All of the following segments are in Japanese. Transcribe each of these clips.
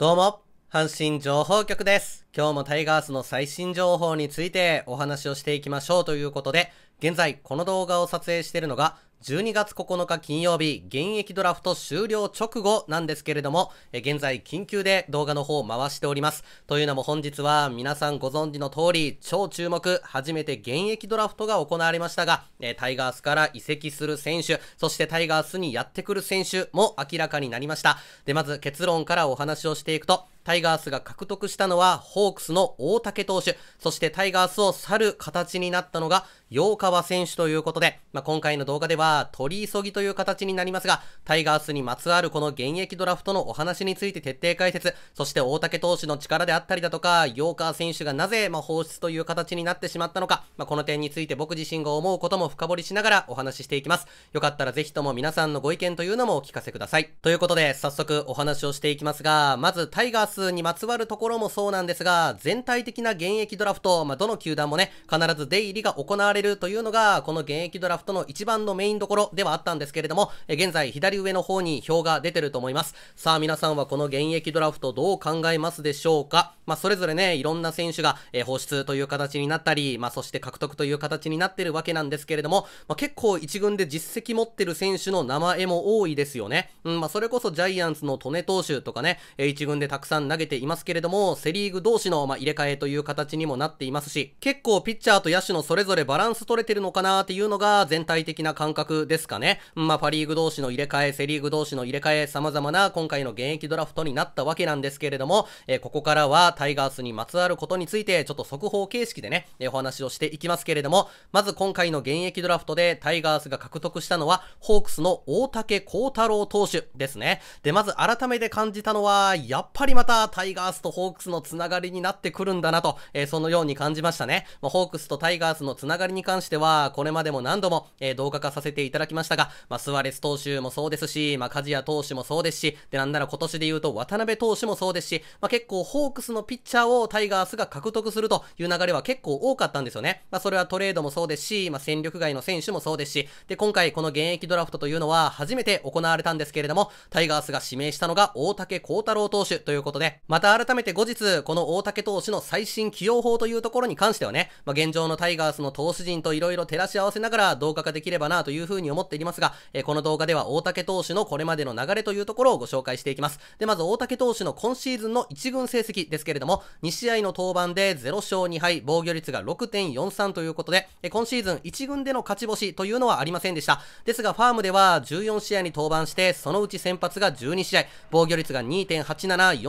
どうも、阪神情報局です。今日もタイガースの最新情報についてお話をしていきましょうということで、現在この動画を撮影しているのが12月9日金曜日、現役ドラフト終了直後なんですけれども、現在緊急で動画の方を回しております。というのも本日は皆さんご存知の通り、超注目、初めて現役ドラフトが行われましたが、タイガースから移籍する選手、そしてタイガースにやってくる選手も明らかになりました。で、まず結論からお話をしていくと、タイガースが獲得したのはホークスの大竹投手、そしてタイガースを去る形になったのが8日は選手ということで、まあ、今回の動画では取り急ぎという形になりますが、タイガースにまつわるこの現役ドラフトのお話について徹底解説、そして大竹投手の力であったりだとか、8日選手がなぜ、まあ、放出という形になってしまったのか、まあ、この点について僕自身が思うことも深掘りしながらお話ししていきます。よかったらぜひとも皆さんのご意見というのもお聞かせください。ということで、早速お話をしていきますが、まずタイガースにまつわるところもそうなんですが、全体的な現役ドラフト、まあ、どの球団もね、必ず出入りが行われれるというのが、この現役ドラフトの一番のメインどころではあったんですけれども、え現在左上の方に表が出てると思います。さあ皆さんはこの現役ドラフトどう考えますでしょうかまあ、それぞれね、いろんな選手が、え放出という形になったり、まあ、そして獲得という形になってるわけなんですけれども、まあ、結構1軍で実績持ってる選手の名前も多いですよね。うん、まあ、それこそジャイアンツの利根投手とかね、え1軍でたくさん投げていますけれども、セリーグ同士の、ま入れ替えという形にもなっていますし、結構ピッチャーと野手のそれぞれバランンス取れてるのかなっていうのが全体的な感覚ですかね。まあ、パリーグ同士の入れ替え、セリーグ同士の入れ替え、様々な今回の現役ドラフトになったわけなんですけれども、えー、ここからはタイガースにまつわることについて、ちょっと速報形式でね、えー、お話をしていきますけれども、まず今回の現役ドラフトでタイガースが獲得したのは、ホークスの大竹幸太郎投手ですね。で、まず改めて感じたのは、やっぱりまたタイガースとホークスのつながりになってくるんだなと、えー、そのように感じましたね。まあ、ホークスとタイガースのつながりにに関しては、これまでも何度も、えー、動画化させていただきましたが、まあ、スアレス投手もそうですし、まあ、梶谷投手もそうですし、で、なんなら今年で言うと渡辺投手もそうですし、まあ、結構ホークスのピッチャーをタイガースが獲得するという流れは結構多かったんですよね。まあ、それはトレードもそうですし、まあ、戦力外の選手もそうですし、で、今回この現役ドラフトというのは初めて行われたんですけれども、タイガースが指名したのが大竹幸太郎投手ということで、また改めて後日、この大竹投手の最新起用法というところに関してはね、まあ、現状のタイガースの投手主人といろいろ照らし合わせながら動画化できればなというふうに思っていますが、えこの動画では大竹投手のこれまでの流れというところをご紹介していきます。で、まず大竹投手の今シーズンの1軍成績ですけれども、2試合の登板で0勝2敗、防御率が6.43ということで、え今シーズン1軍での勝ち星というのはありませんでした。ですが、ファームでは14試合に登板して、そのうち先発が12試合、防御率が2.87、4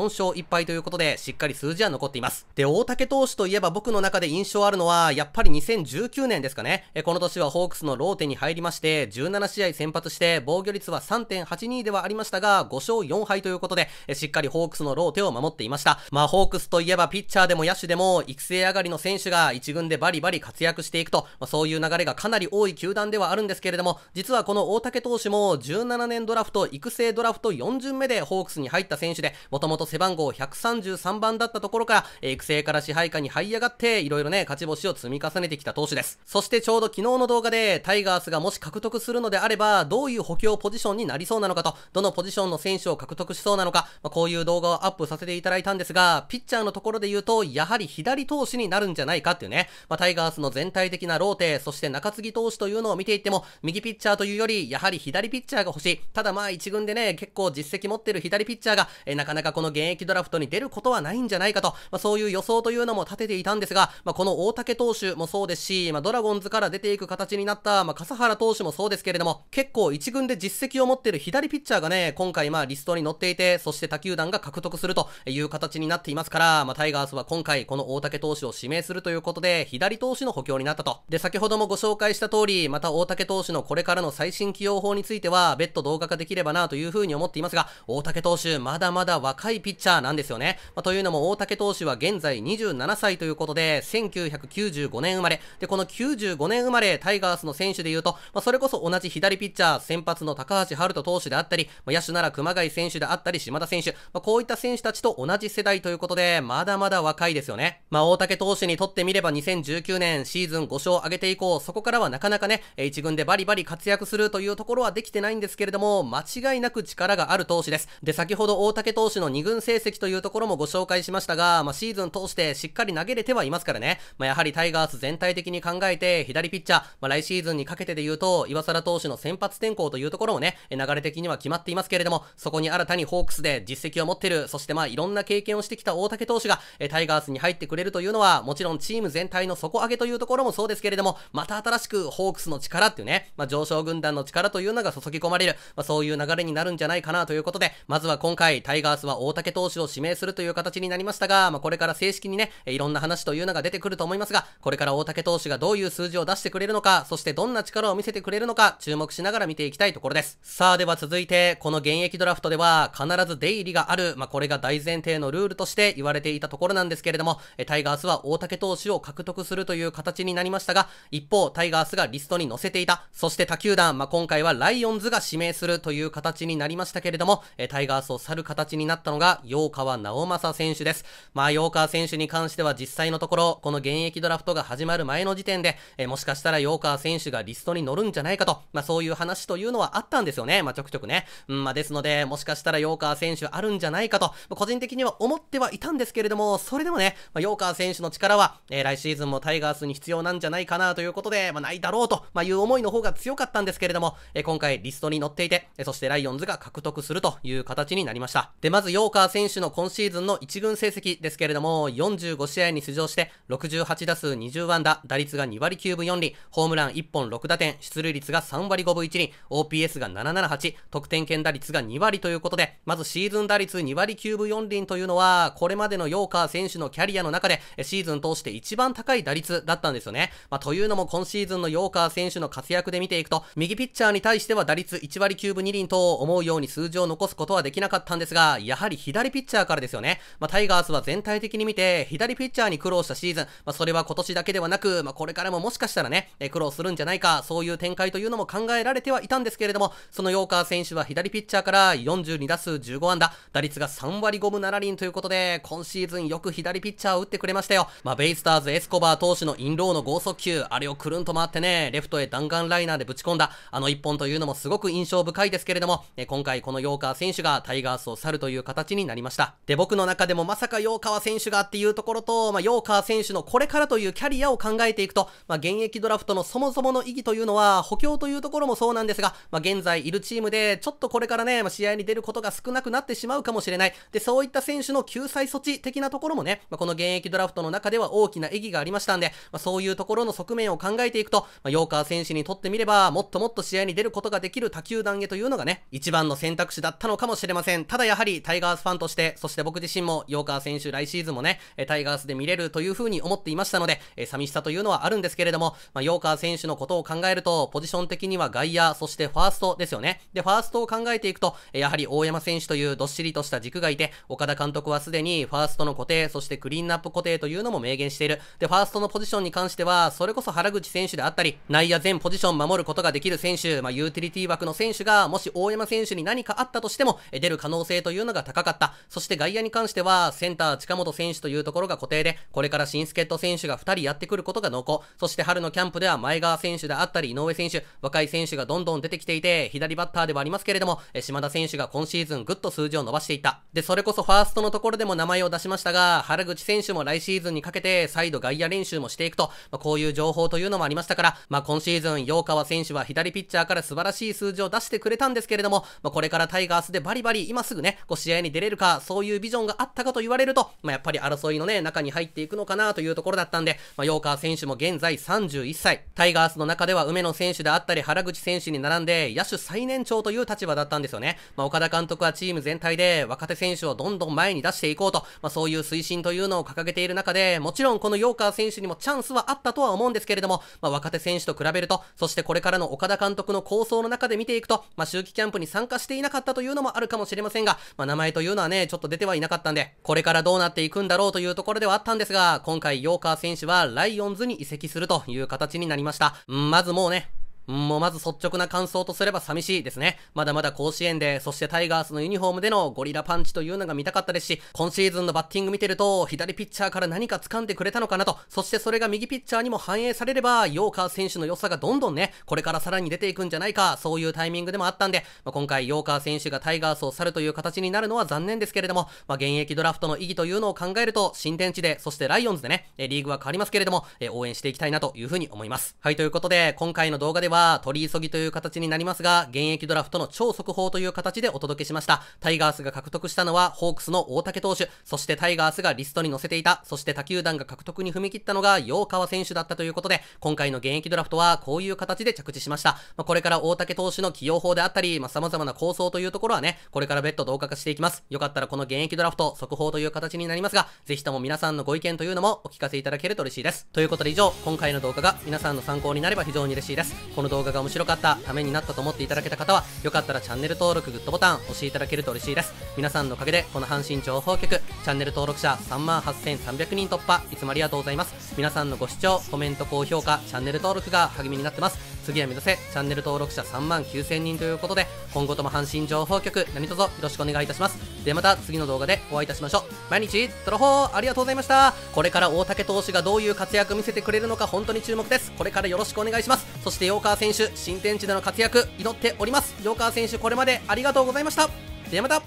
勝1敗ということで、しっかり数字は残っています。で、大竹投手といえば僕の中で印象あるのは、やっぱり2019 2019年ですかね、この年はホークスのローテに入りまして、17試合先発して防御率は3.82ではありましたが、5勝4敗ということで、しっかりホークスのローテを守っていました。まあ、ホークスといえばピッチャーでも野手でも、育成上がりの選手が1軍でバリバリ活躍していくと、まあ、そういう流れがかなり多い球団ではあるんですけれども、実はこの大竹投手も17年ドラフト、育成ドラフト4巡目でホークスに入った選手で、もともと背番号133番だったところから、育成から支配下に這い上がって、いろいろね、勝ち星を積み重ねてきた投手です。。そしてちょうど昨日の動画で、タイガースがもし獲得するのであれば、どういう補強ポジションになりそうなのかと、どのポジションの選手を獲得しそうなのか、まあ、こういう動画をアップさせていただいたんですが、ピッチャーのところで言うと、やはり左投手になるんじゃないかっていうね、まあ、タイガースの全体的なローテ、そして中継ぎ投手というのを見ていっても、右ピッチャーというより、やはり左ピッチャーが欲しい。ただまあ1軍でね、結構実績持ってる左ピッチャーが、えなかなかこの現役ドラフトに出ることはないんじゃないかと、まあ、そういう予想というのも立てていたんですが、まあ、この大竹投手もそうですし、まドラゴンズから出ていく形になった、まあ、笠原投手もそうですけれども、結構1軍で実績を持ってる左ピッチャーがね、今回まあリストに載っていて、そして他球団が獲得するという形になっていますから、まあ、タイガースは今回この大竹投手を指名するということで、左投手の補強になったと。で、先ほどもご紹介した通り、また大竹投手のこれからの最新起用法については、別途動画化できればなというふうに思っていますが、大竹投手、まだまだ若いピッチャーなんですよね。まあ、というのも大竹投手は現在27歳ということで、1995年生まれ。で、この95年生まれ、タイガースの選手で言うと、まあ、それこそ同じ左ピッチャー、先発の高橋春人投手であったり、まあ、野手なら熊谷選手であったり、島田選手、まあ、こういった選手たちと同じ世代ということで、まだまだ若いですよね。まあ、大竹投手にとってみれば2019年シーズン5勝を挙げていこう、そこからはなかなかね、1軍でバリバリ活躍するというところはできてないんですけれども、間違いなく力がある投手です。で、先ほど大竹投手の2軍成績というところもご紹介しましたが、まあ、シーズン通してしっかり投げれてはいますからね。まあ、やはりタイガース全体的に考えて、左ピッチャー、まあ、来シーズンにかけてで言うと、岩貞投手の先発転向というところもね、流れ的には決まっていますけれども、そこに新たにホークスで実績を持ってる、そしてまあいろんな経験をしてきた大竹投手が、タイガースに入ってくれるというのは、もちろんチーム全体の底上げというところもそうですけれども、また新しくホークスの力っていうね、まあ、上昇軍団の力というのが注ぎ込まれる、まあ、そういう流れになるんじゃないかなということで、まずは今回、タイガースは大竹投手を指名するという形になりましたが、まあ、これから正式にね、いろんな話というのが出てくると思いますが、これから大竹投手がどうういう数字を出してくれるのか、そしてどんな力を見せてくれるのか、注目しながら見ていきたいところです。さあ、では続いて、この現役ドラフトでは、必ず出入りがある、まあ、これが大前提のルールとして言われていたところなんですけれども、タイガースは大竹投手を獲得するという形になりましたが、一方、タイガースがリストに載せていた、そして他球団、まあ、今回はライオンズが指名するという形になりましたけれども、タイガースを去る形になったのが、洋川直政選手です。まあ、洋川選手に関しては実際のところ、この現役ドラフトが始まる前の時点で、えー、もしかしたらヨーカー選手がリストに乗るんじゃないかと、まあ、そういう話というのはあったんですよね。まあ、ちょくちょくね。うん、まあ、ですので、もしかしたらヨーカー選手あるんじゃないかと、ま個人的には思ってはいたんですけれども、それでもね、まあ、ヨーカー選手の力は、えー、来シーズンもタイガースに必要なんじゃないかなということで、まあ、ないだろうと、まいう思いの方が強かったんですけれども、えー、今回リストに乗っていて、えそしてライオンズが獲得するという形になりました。で、まずヨーカー選手の今シーズンの1軍成績ですけれども、45試合に出場して、68打数20安打、打率がが2割9分4厘、ホームラン1本6打点、出塁率が3割5分1厘、OPS が778、得点圏打率が2割ということで、まずシーズン打率2割9分4厘というのは、これまでのヨーカー選手のキャリアの中で、シーズン通して一番高い打率だったんですよね。まあ、というのも今シーズンのヨーカー選手の活躍で見ていくと、右ピッチャーに対しては打率1割9分2厘と思うように数字を残すことはできなかったんですが、やはり左ピッチャーからですよね。まあ、タイガースは全体的に見て、左ピッチャーに苦労したシーズン、まあ、それは今年だけではなく、まあ、これこれからももしかしたらね、え苦労するんじゃないか、そういう展開というのも考えられてはいたんですけれども、そのヨーカー選手は左ピッチャーから42打数15安打、打率が3割5分7厘ということで、今シーズンよく左ピッチャーを打ってくれましたよ。まあ、ベイスターズ、エスコバー投手のインローの剛速球、あれをくるんと回ってね、レフトへ弾丸ライナーでぶち込んだ、あの一本というのもすごく印象深いですけれども、え今回このヨーカー選手がタイガースを去るという形になりました。で、僕の中でもまさかヨーカー選手がっていうところと、まあ、ヨーカー選手のこれからというキャリアを考えていくと、と、まあ、現役ドラフトのそもそもの意義というのは、補強というところもそうなんですが、まあ、現在いるチームで、ちょっとこれからね、まあ、試合に出ることが少なくなってしまうかもしれない。で、そういった選手の救済措置的なところもね、まあ、この現役ドラフトの中では大きな意義がありましたんで、まあ、そういうところの側面を考えていくと、まあ、ヨーカー選手にとってみれば、もっともっと試合に出ることができる他球団へというのがね、一番の選択肢だったのかもしれません。ただやはりタイガースファンとして、そして僕自身もヨーカー選手来シーズンもね、タイガースで見れるというふうに思っていましたので、寂しさというのはあるるんですけれども、まあ、ヨーカー選手のことを考えると、ポジション的には外野、そしてファーストですよね。で、ファーストを考えていくと、やはり大山選手というどっしりとした軸がいて、岡田監督はすでにファーストの固定、そしてクリーンアップ固定というのも明言している。で、ファーストのポジションに関しては、それこそ原口選手であったり、内野全ポジション守ることができる選手、まあ、ユーティリティ枠の選手が、もし大山選手に何かあったとしても、出る可能性というのが高かった。そして外野に関しては、センター近本選手というところが固定で、これから新助っ人選手が2人やってくることが濃厚。そして春のキャンプでは前川選手であったり、井上選手、若い選手がどんどん出てきていて、左バッターではありますけれども、え島田選手が今シーズンぐっと数字を伸ばしていた。で、それこそファーストのところでも名前を出しましたが、原口選手も来シーズンにかけて、再度外野練習もしていくと、まあ、こういう情報というのもありましたから、まあ、今シーズン、洋川選手は左ピッチャーから素晴らしい数字を出してくれたんですけれども、まあ、これからタイガースでバリバリ今すぐね、こう試合に出れるか、そういうビジョンがあったかと言われると、まあ、やっぱり争いのね、中に入っていくのかなというところだったんで、まあ、洋川選手も現現在31歳。タイガースの中では梅野選手であったり原口選手に並んで野手最年長という立場だったんですよね。まあ、岡田監督はチーム全体で若手選手をどんどん前に出していこうと、まあ、そういう推進というのを掲げている中で、もちろんこのヨーカー選手にもチャンスはあったとは思うんですけれども、まあ、若手選手と比べると、そしてこれからの岡田監督の構想の中で見ていくと、まあ、秋季キャンプに参加していなかったというのもあるかもしれませんが、まあ、名前というのはね、ちょっと出てはいなかったんで、これからどうなっていくんだろうというところではあったんですが、今回ヨーカー選手はライオンズに移籍するという形になりました。まずもうね、もうまず率直な感想とすれば寂しいですね。まだまだ甲子園で、そしてタイガースのユニフォームでのゴリラパンチというのが見たかったですし、今シーズンのバッティング見てると、左ピッチャーから何か掴んでくれたのかなと、そしてそれが右ピッチャーにも反映されれば、ヨーカー選手の良さがどんどんね、これからさらに出ていくんじゃないか、そういうタイミングでもあったんで、まあ、今回ヨーカー選手がタイガースを去るという形になるのは残念ですけれども、まあ、現役ドラフトの意義というのを考えると、新天地で、そしてライオンズでね、リーグは変わりますけれども、応援していきたいなというふうに思います。はい、ということで、今回の動画では取り急ぎという形になりますが、現役ドラフトの超速報という形でお届けしました。タイガースが獲得したのはホークスの大竹投手、そしてタイガースがリストに載せていた、そして他球団が獲得に踏み切ったのが洋川選手だったということで、今回の現役ドラフトはこういう形で着地しました。まあ、これから大竹投手の起用法であったり、まあ、様々な構想というところはね、これから別途同化化していきます。よかったらこの現役ドラフト速報という形になりますが、ぜひとも皆さんのご意見というのもお聞かせいただけると嬉しいです。ということで以上、今回の動画が皆さんの参考になれば非常に嬉しいです。この動画が面白かった、ためになったと思っていただけた方は、よかったらチャンネル登録、グッドボタン押していただけると嬉しいです。皆さんのおかげで、この阪神情報局、チャンネル登録者38,300人突破、いつもありがとうございます。皆さんのご視聴、コメント、高評価、チャンネル登録が励みになってます。次は目指せチャンネル登録者3万9000人ということで、今後とも阪神情報局何卒よろしくお願いいたします。ではまた次の動画でお会いいたしましょう。毎日、ドロホーありがとうございました。これから大竹投手がどういう活躍見せてくれるのか本当に注目です。これからよろしくお願いします。そして、ヨーカー選手、新天地での活躍、祈っております。ヨーカー選手、これまでありがとうございました。ではまた